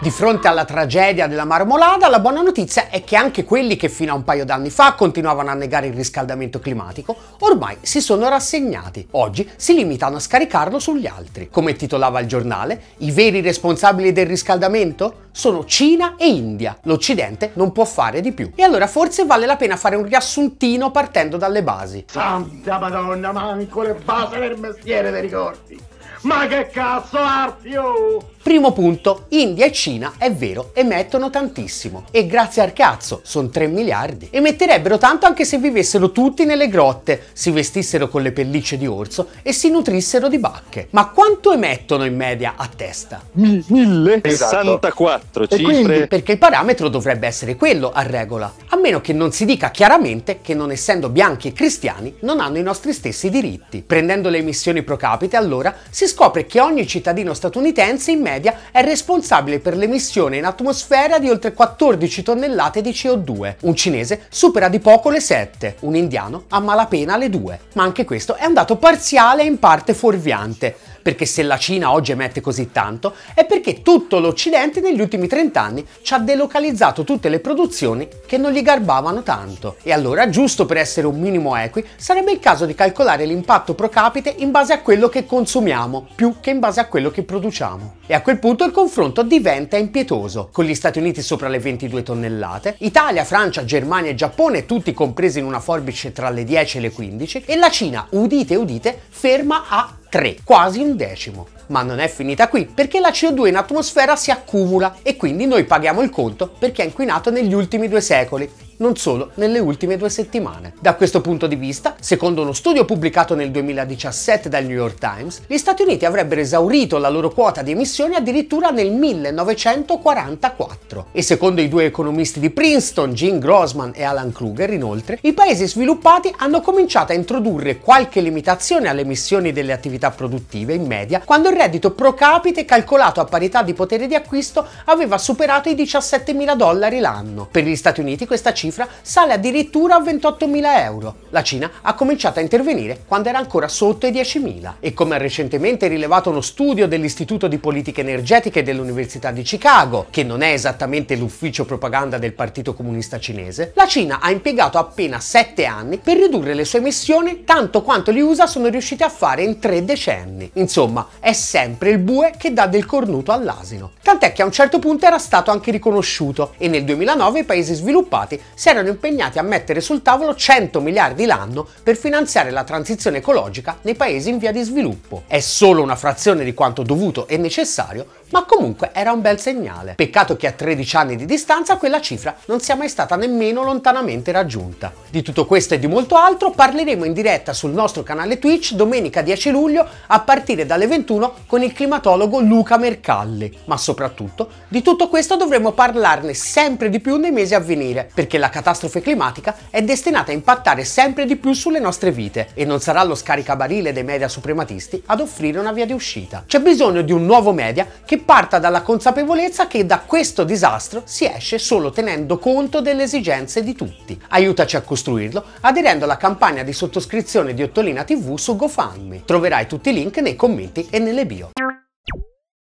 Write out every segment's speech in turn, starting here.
Di fronte alla tragedia della marmolada, la buona notizia è che anche quelli che fino a un paio d'anni fa continuavano a negare il riscaldamento climatico, ormai si sono rassegnati. Oggi si limitano a scaricarlo sugli altri. Come titolava il giornale, i veri responsabili del riscaldamento sono Cina e India. L'Occidente non può fare di più. E allora forse vale la pena fare un riassuntino partendo dalle basi. Santa Madonna, manco le basi del mestiere dei ricordi! Ma che cazzo Arzio! Primo punto, India e Cina è vero emettono tantissimo e grazie al cazzo sono 3 miliardi. Emetterebbero tanto anche se vivessero tutti nelle grotte, si vestissero con le pellicce di orso e si nutrissero di bacche. Ma quanto emettono in media a testa? 1064 esatto. cifre. perché il parametro dovrebbe essere quello a regola, a meno che non si dica chiaramente che non essendo bianchi e cristiani non hanno i nostri stessi diritti. Prendendo le emissioni pro capite allora si scopre che ogni cittadino statunitense in media è responsabile per l'emissione in atmosfera di oltre 14 tonnellate di CO2. Un cinese supera di poco le 7, un indiano a malapena le 2. Ma anche questo è un dato parziale e in parte fuorviante, perché se la Cina oggi emette così tanto è perché tutto l'Occidente negli ultimi 30 anni ci ha delocalizzato tutte le produzioni che non gli garbavano tanto. E allora, giusto per essere un minimo equi, sarebbe il caso di calcolare l'impatto pro capite in base a quello che consumiamo consumiamo più che in base a quello che produciamo. E a quel punto il confronto diventa impietoso, con gli Stati Uniti sopra le 22 tonnellate, Italia, Francia, Germania e Giappone tutti compresi in una forbice tra le 10 e le 15 e la Cina, udite udite, ferma a 3, quasi un decimo. Ma non è finita qui, perché la CO2 in atmosfera si accumula e quindi noi paghiamo il conto perché ha inquinato negli ultimi due secoli non solo nelle ultime due settimane. Da questo punto di vista, secondo uno studio pubblicato nel 2017 dal New York Times, gli Stati Uniti avrebbero esaurito la loro quota di emissioni addirittura nel 1944. E secondo i due economisti di Princeton, Gene Grossman e Alan Kruger, inoltre, i paesi sviluppati hanno cominciato a introdurre qualche limitazione alle emissioni delle attività produttive in media quando il reddito pro capite calcolato a parità di potere di acquisto aveva superato i 17.000 dollari l'anno. Per gli Stati Uniti questa cifra cifra sale addirittura a 28.000 euro. La Cina ha cominciato a intervenire quando era ancora sotto i 10.000 e come ha recentemente rilevato uno studio dell'Istituto di Politiche Energetiche dell'Università di Chicago, che non è esattamente l'ufficio propaganda del Partito Comunista Cinese, la Cina ha impiegato appena 7 anni per ridurre le sue emissioni tanto quanto gli USA sono riusciti a fare in 3 decenni. Insomma, è sempre il bue che dà del cornuto all'asino. Tant'è che a un certo punto era stato anche riconosciuto e nel 2009 i paesi sviluppati si erano impegnati a mettere sul tavolo 100 miliardi l'anno per finanziare la transizione ecologica nei paesi in via di sviluppo. È solo una frazione di quanto dovuto e necessario, ma comunque era un bel segnale. Peccato che a 13 anni di distanza quella cifra non sia mai stata nemmeno lontanamente raggiunta. Di tutto questo e di molto altro parleremo in diretta sul nostro canale Twitch domenica 10 luglio a partire dalle 21 con il climatologo Luca Mercalli, ma soprattutto di tutto questo dovremo parlarne sempre di più nei mesi a venire, perché la la catastrofe climatica è destinata a impattare sempre di più sulle nostre vite e non sarà lo scaricabarile dei media suprematisti ad offrire una via di uscita. C'è bisogno di un nuovo media che parta dalla consapevolezza che da questo disastro si esce solo tenendo conto delle esigenze di tutti. Aiutaci a costruirlo aderendo alla campagna di sottoscrizione di Ottolina TV su GoFundMe. Troverai tutti i link nei commenti e nelle bio.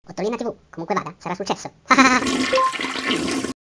Ottolina TV, comunque vada, sarà successo.